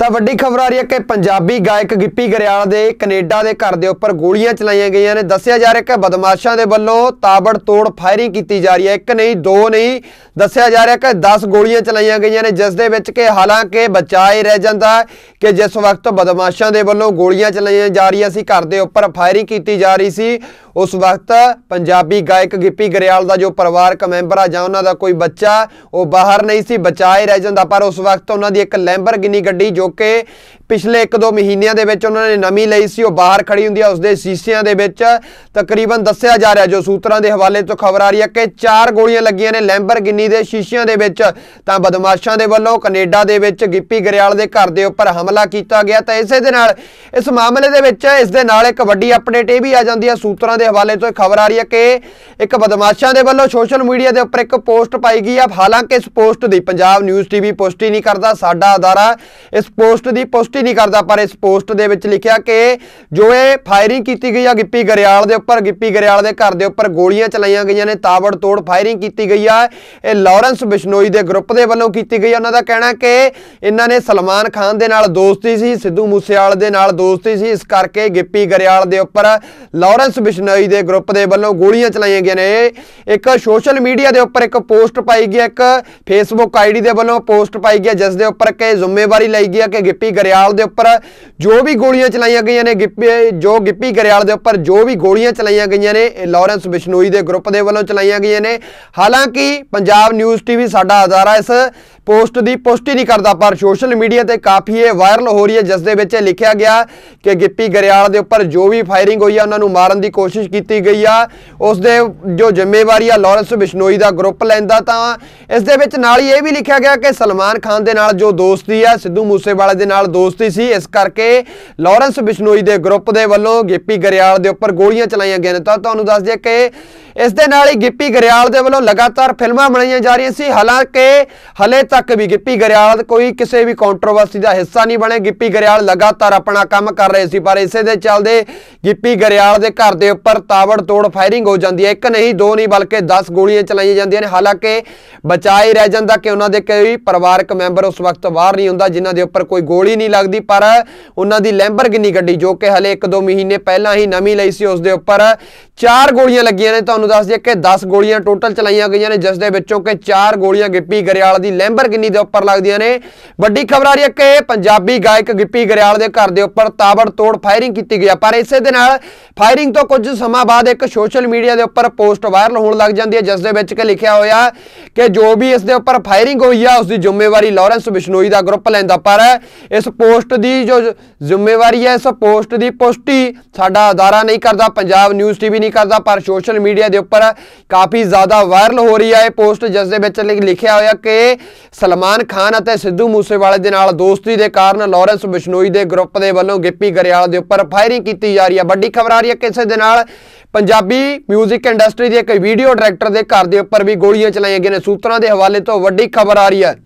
ਤਾਂ ਵੱਡੀ ਖਬਰ ਆ ਰਹੀ ਹੈ ਕਿ ਪੰਜਾਬੀ ਗਾਇਕ ਗਿੱਪੀ ਗਰੇਵਾਲ ਦੇ ਕੈਨੇਡਾ ਦੇ ਘਰ ਦੇ ਉੱਪਰ ਗੋਲੀਆਂ ਚਲਾਈਆਂ ਗਈਆਂ ਨੇ ਦੱਸਿਆ ਜਾ ਰਿਹਾ ਕਿ ਬਦਮਾਸ਼ਾਂ ਦੇ ਵੱਲੋਂ ਤਾਬੜ ਤੋੜ ਫਾਇਰਿੰਗ ਕੀਤੀ ਜਾ ਰਹੀ ਹੈ ਇੱਕ ਨਹੀਂ ਦੋ ਨਹੀਂ ਦੱਸਿਆ ਜਾ ਰਿਹਾ ਕਿ 10 ਗੋਲੀਆਂ ਚਲਾਈਆਂ ਗਈਆਂ ਨੇ ਜਿਸ ਦੇ ਵਿੱਚ ਕਿ ਹਾਲਾਂਕਿ ਬਚਾਏ ਰਹਿ ਜਾਂਦਾ ਕਿ ਜਿਸ ਵਕਤ ਬਦਮਾਸ਼ਾਂ ਦੇ ਵੱਲੋਂ ਗੋਲੀਆਂ ਚਲਾਈਆਂ ਜਾ ਰਹੀਆਂ ਸੀ ਘਰ ਦੇ ਉੱਪਰ ਫਾਇਰਿੰਗ ਕੀਤੀ ਜਾ ਰਹੀ ਸੀ ਉਸ ਵਕਤ ਪੰਜਾਬੀ ਗਾਇਕ ਗਿੱਪੀ ਗਰੇਵਾਲ ਦਾ ਜੋ ਪਰਿਵਾਰਕ ਮੈਂਬਰ ਆ ਜਾਂ ਉਹਨਾਂ ਦਾ ਕੋਈ ਬੱਚਾ ਉਹ ਬਾਹਰ ਨਹੀਂ ਸੀ ਬਚਾਏ ਰਹਿ ਜਾਂਦਾ ਪਰ ਉਸ ਵਕਤ ਉਹਨਾਂ ਦੀ ਇੱਕ ਲੈਂਬਰਗਿਨੀ ਗੱਡੀ ਜੋ ਕਿ ਪਿਛਲੇ 1-2 ਮਹੀਨਿਆਂ ਦੇ ਵਿੱਚ ਉਹਨਾਂ ਨੇ ਨਵੀਂ ਲਈ ਸੀ ਉਹ ਬਾਹਰ ਖੜੀ ਹੁੰਦੀ ਆ ਉਸਦੇ ਸੀਸਿਆਂ ਦੇ ਵਿੱਚ ਤਕਰੀਬਨ ਦੱਸਿਆ ਜਾ ਰਿਹਾ ਜੋ ਸੂਤਰਾਂ ਦੇ ਹਵਾਲੇ ਤੋਂ ਖਬਰ ਆ ਰਹੀ ਹੈ ਕਿ ਚਾਰ ਗੋਲੀਆਂ ਲੱਗੀਆਂ ਨੇ ਲੈਂਬਰਗਿਨੀ ਦੇ ਸ਼ੀਸ਼ਿਆਂ ਦੇ ਵਿੱਚ ਤਾਂ ਬਦਮਾਸ਼ਾਂ ਦੇ ਵੱਲੋਂ ਕੈਨੇਡਾ ਦੇ ਵਿੱਚ ਗਿੱਪੀ ਗਰੇਵਾਲ ਦੇ ਘਰ ਦੇ ਉੱਪਰ ਹਮਲਾ ਕੀਤਾ ਗਿਆ ਤਾਂ ਇਸੇ ਦੇ ਨਾਲ ਇਸ ਮਾਮਲੇ ਦੇ ਵਿੱਚ ਇਸ ਦੇ ਨਾਲ ਇੱਕ ਵੱਡੀ ਅਪਡੇਟ ਇਹ ਵੀ ਆ ਜਾਂਦੀ ਹੈ ਸੂਤਰਾਂ ਦੇ ਹਵਾਲੇ ਤੋਂ ਖਬਰ ਆ ਰਹੀ ਹੈ ਕਿ ਇੱਕ ਬਦਮਾਸ਼ਾਂ ਦੇ ਵੱਲੋਂ ਸੋਸ਼ਲ ਮੀਡੀਆ ਦੇ ਉੱਪਰ ਇੱਕ ਪੋਸਟ ਪਾਈ ਗਈ ਆ ਹਾਲਾਂਕਿ ਇਸ ਪੋਸਟ ਦੀ ਪੰਜਾਬ ਨਿਊਜ਼ ਟੀਵੀ ਪੁਸ਼ਟੀ ਨਹੀਂ ਕਰਦਾ ਸਾਡਾ ਅਦਾਰਾ ਇਸ ਪੋਸਟ ਦੀ ਪੁਸ਼ਟੀ ਪੁਸ਼ਟੀ ਨਹੀਂ ਕਰਦਾ ਪਰ ਇਸ ਪੋਸਟ ਦੇ ਵਿੱਚ ਲਿਖਿਆ ਕਿ ਜੋ ਇਹ ਫਾਇਰਿੰਗ ਕੀਤੀ ਗਈ ਆ ਗਿੱਪੀ ਗਰੇਵਾਲ ਦੇ ਉੱਪਰ ਗਿੱਪੀ ਗਰੇਵਾਲ ਦੇ ਘਰ ਦੇ ਉੱਪਰ ਗੋਲੀਆਂ ਚਲਾਈਆਂ ਗਈਆਂ ਨੇ ਤਾਬੜ ਤੋੜ ਫਾਇਰਿੰਗ ਕੀਤੀ ਗਈ ਆ ਇਹ ਲਾਰੈਂਸ ਬਿਸ਼ਨੋਈ ਦੇ ਗਰੁੱਪ ਦੇ ਵੱਲੋਂ ਕੀਤੀ ਗਈ ਉਹਨਾਂ ਦਾ ਕਹਿਣਾ ਕਿ ਇਹਨਾਂ ਨੇ ਸਲਮਾਨ ਖਾਨ ਦੇ ਨਾਲ ਦੋਸਤੀ ਸੀ ਸਿੱਧੂ ਮੂਸੇਵਾਲ ਦੇ ਨਾਲ ਦੋਸਤੀ ਸੀ ਇਸ ਕਰਕੇ ਗਿੱਪੀ ਗਰੇਵਾਲ ਦੇ ਉੱਪਰ ਲਾਰੈਂਸ ਬਿਸ਼ਨੋਈ ਦੇ ਗਰੁੱਪ ਦੇ ਵੱਲੋਂ ਗੋਲੀਆਂ ਚਲਾਈਆਂ ਗਈਆਂ ਨੇ ਇੱਕ ਸੋਸ਼ਲ ਮੀਡੀਆ ਦੇ ਉੱਪਰ ਇੱਕ ਪੋਸਟ ਪਾਈ ਗਈ ਇੱਕ ਫੇਸਬੁੱਕ ਆਈਡੀ ਦੇ ਵੱਲੋਂ ਪੋਸਟ ਪਾਈ ਗਈ ਜਿਸ ਦੇ ਉੱਪਰ ਕਿ ਜ਼ਿੰਮੇਵਾਰੀ ਲਈ ਗਈ ਕਿ ਗਿੱਪੀ ਗਰੇਵਾਲ ਗਰੇਵਾਲ ਦੇ ਉੱਪਰ ਜੋ ਵੀ ਗੋਲੀਆਂ ਚਲਾਈਆਂ ਗਈਆਂ ਨੇ ਗਿੱਪੀ ਜੋ ਗਿੱਪੀ ਗਰੇਵਾਲ ਦੇ ਉੱਪਰ ਜੋ ਵੀ ਗੋਲੀਆਂ ਚਲਾਈਆਂ ਗਈਆਂ ਨੇ ਲਾਰੈਂਸ ਬਿਸ਼ਨੋਈ ਦੇ ਗਰੁੱਪ ਦੇ ਵੱਲੋਂ ਚਲਾਈਆਂ ਗਈਆਂ ਨੇ ਹਾਲਾਂਕਿ ਪੰਜਾਬ ਨਿਊਜ਼ ਟੀਵੀ ਸਾਡਾ ਅਦਾਰਾ ਇਸ ਪੋਸਟ ਦੀ ਪੁਸ਼ਟੀ ਨਹੀਂ ਕਰਦਾ ਪਰ ਸੋਸ਼ਲ ਮੀਡੀਆ ਤੇ ਕਾਫੀ ਇਹ ਵਾਇਰਲ ਹੋ ਰਹੀ ਹੈ ਜਿਸ ਦੇ ਵਿੱਚ ਲਿਖਿਆ ਗਿਆ ਕਿ ਗਿੱਪੀ ਗਰੇਵਾਲ ਦੇ ਉੱਪਰ ਜੋ ਵੀ ਫਾਇਰਿੰਗ ਹੋਈ ਆ ਉਹਨਾਂ ਨੂੰ ਮਾਰਨ ਦੀ ਕੋਸ਼ਿਸ਼ ਕੀਤੀ ਗਈ ਆ ਉਸ ਦੇ ਜੋ ਜ਼ਿੰਮੇਵਾਰੀ ਆ ਲਾਰੈਂਸ ਬਿਸ਼ਨੋਈ ਦਾ ਗਰੁੱਪ ਲੈਂਦਾ ਤਾਂ ਇਸ ਦੇ ਵਿੱਚ ਨਾਲ ਹੀ ਇਹ ਵੀ ਲਿਖਿਆ ਗਿਆ ਕਿ ਸਲਮਾਨ ਖਾਨ ਦੇ ਨਾਲ ਜੋ ਦੋਸਤੀ ਆ ਸਿੱਧੂ ਮੂਸੇਵਾਲੇ ਦੇ ਨਾਲ ਦੋਸਤ ਦੋਸਤੀ ਸੀ ਇਸ ਕਰਕੇ ਲਾਰੈਂਸ ਬਿਸ਼ਨੋਈ ਦੇ ਗਰੁੱਪ ਦੇ ਵੱਲੋਂ ਗੇਪੀ ਗਰਿਆਲ ਦੇ ਉੱਪਰ ਗੋਲੀਆਂ ਚਲਾਈਆਂ ਗਈਆਂ ਨੇ ਤਾਂ ਤੁਹਾਨੂੰ ਦੱਸ ਦਈਏ ਕਿ ਇਸ ਦੇ ਨਾਲ ਹੀ ਗਿੱਪੀ ਗਰੀਵਾਲ ਦੇ ਵੱਲੋਂ ਲਗਾਤਾਰ ਫਿਲਮਾਂ ਬਣਾਈਆਂ ਜਾ ਰਹੀਆਂ ਸੀ ਹਾਲਾਂਕਿ ਹਲੇ ਤੱਕ ਵੀ ਗਿੱਪੀ ਗਰੀਵਾਲ ਕੋਈ ਕਿਸੇ ਵੀ ਕੰਟਰੋਵਰਸੀ ਦਾ ਹਿੱਸਾ ਨਹੀਂ ਬਣੇ ਗਿੱਪੀ ਗਰੀਵਾਲ ਲਗਾਤਾਰ ਆਪਣਾ ਕੰਮ ਕਰ ਰਹੇ ਸੀ ਪਰ ਇਸੇ ਦੇ ਚੱਲਦੇ ਗਿੱਪੀ ਗਰੀਵਾਲ ਦੇ ਘਰ ਦੇ ਉੱਪਰ ਤਾਵੜ ਤੋੜ ਫਾਇਰਿੰਗ ਹੋ ਜਾਂਦੀ ਹੈ ਇੱਕ ਨਹੀਂ ਦੋ ਨਹੀਂ ਬਲਕਿ 10 ਗੋਲੀਆਂ ਚਲਾਈਆਂ ਜਾਂਦੀਆਂ ਨੇ ਹਾਲਾਂਕਿ ਬਚਾਏ ਰਹਿ ਜਾਂਦਾ ਕਿ ਉਹਨਾਂ ਦੇ ਕੋਈ ਪਰਿਵਾਰਕ ਮੈਂਬਰ ਉਸ ਵਕਤ ਬਾਹਰ ਨਹੀਂ ਹੁੰਦਾ ਜਿਨ੍ਹਾਂ ਦੇ ਉੱਪਰ ਕੋਈ ਗੋਲੀ ਨਹੀਂ ਲੱਗਦੀ ਪਰ ਉਹਨਾਂ ਦੀ ਲੈਂਬਰਗਿਨੀ ਗੱਡੀ ਜੋ ਕਿ ਹਲੇ 1-2 ਮਹੀਨੇ ਪਹਿਲਾਂ ਹੀ ਨਵੀਂ ਲਈ ਸੀ ਉਸ ਦੇ ਉੱਪਰ ਚਾਰ ਗੋਲੀਆਂ ਲੱਗੀਆਂ ਨੇ ਤਾਂ ਤੁਹਾਨੂੰ ਦੱਸ ਦਈਏ ਕਿ 10 ਗੋਲੀਆਂ ਟੋਟਲ ਚਲਾਈਆਂ ਗਈਆਂ ਨੇ ਜਿਸ ਦੇ ਵਿੱਚੋਂ ਕਿ 4 ਗੋਲੀਆਂ ਗਿੱਪੀ ਗਰੇਵਾਲ ਦੀ ਲੈਂਬਰਗਿਨੀ ਦੇ ਉੱਪਰ ਲੱਗਦੀਆਂ ਨੇ ਵੱਡੀ ਖਬਰ ਆ ਰਹੀ ਹੈ ਕਿ ਪੰਜਾਬੀ ਗਾਇਕ ਗਿੱਪੀ ਗਰੇਵਾਲ ਦੇ ਘਰ ਦੇ ਉੱਪਰ ਤਾਬੜ ਤੋੜ ਫਾਇਰਿੰਗ ਕੀਤੀ ਗਈ ਪਰ ਇਸੇ ਦੇ ਨਾਲ ਫਾਇਰਿੰਗ ਤੋਂ ਕੁਝ ਸਮਾਂ ਬਾਅਦ ਇੱਕ ਸੋਸ਼ਲ ਮੀਡੀਆ ਦੇ ਉੱਪਰ ਪੋਸਟ ਵਾਇਰਲ ਹੋਣ ਲੱਗ ਜਾਂਦੀ ਹੈ ਜਿਸ ਦੇ ਵਿੱਚ ਕਿ ਲਿਖਿਆ ਹੋਇਆ ਕਿ ਜੋ ਵੀ ਇਸ ਦੇ ਉੱਪਰ ਫਾਇਰਿੰਗ ਹੋਈ ਆ ਉਸ ਦੀ ਜ਼ਿੰਮੇਵਾਰੀ ਲਾਰੈਂਸ ਬਿਸ਼ਨੋਈ ਦਾ ਗਰੁੱਪ ਲੈਂਦਾ ਪਰ ਇਸ ਪੋਸਟ ਦੀ ਜੋ ਜ਼ਿੰਮੇਵਾਰੀ ਹੈ ਇਸ ਪੋਸਟ ਦੀ ਪੁਸ਼ਟੀ ਸਾਡਾ ਅਦਾਰਾ ਨਹੀਂ ਕਰਦਾ ਪੰਜਾਬ ਨਿਊਜ਼ ਟੀਵੀ ਨਹੀਂ ਕਰਦਾ ਪਰ ਸੋਸ਼ਲ ਮੀਡੀਆ ਦੇ ਉੱਪਰ ਕਾਫੀ ਜ਼ਿਆਦਾ ਵਾਇਰਲ ਹੋ ਰਹੀ ਹੈ ਇਹ ਪੋਸਟ ਜਿਸ ਦੇ ਵਿੱਚ ਲਿਖਿਆ ਹੋਇਆ ਕਿ ਸਲਮਾਨ ਖਾਨ ਅਤੇ ਸਿੱਧੂ ਮੂਸੇਵਾਲੇ ਦੇ ਨਾਲ ਦੋਸਤੀ ਦੇ ਕਾਰਨ ਲਾਰੈਂਸ ਬਿਸ਼ਨੋਈ ਦੇ ਗਰੁੱਪ ਦੇ ਵੱਲੋਂ ਗਿੱਪੀ ਗਰੇਵਾਲ ਦੇ ਉੱਪਰ ਫਾਇਰਿੰਗ ਕੀਤੀ ਜਾ ਰਹੀ ਹੈ ਵੱਡੀ ਖਬਰ ਆ ਰਹੀ ਹੈ ਕਿਸੇ ਦੇ ਨਾਲ ਪੰਜਾਬੀ 뮤직 ਇੰਡਸਟਰੀ ਦੇ ਇੱਕ ਵੀਡੀਓ ਡਾਇਰੈਕਟਰ ਦੇ ਘਰ ਦੇ ਉੱਪਰ ਵੀ ਗੋਲੀਆਂ ਚਲਾਈਆਂ ਗਈਆਂ ਨੇ ਸੂਤਰਾਂ ਦੇ ਹਵਾਲੇ ਤੋਂ ਵੱਡੀ ਖਬਰ ਆ ਰਹੀ ਹੈ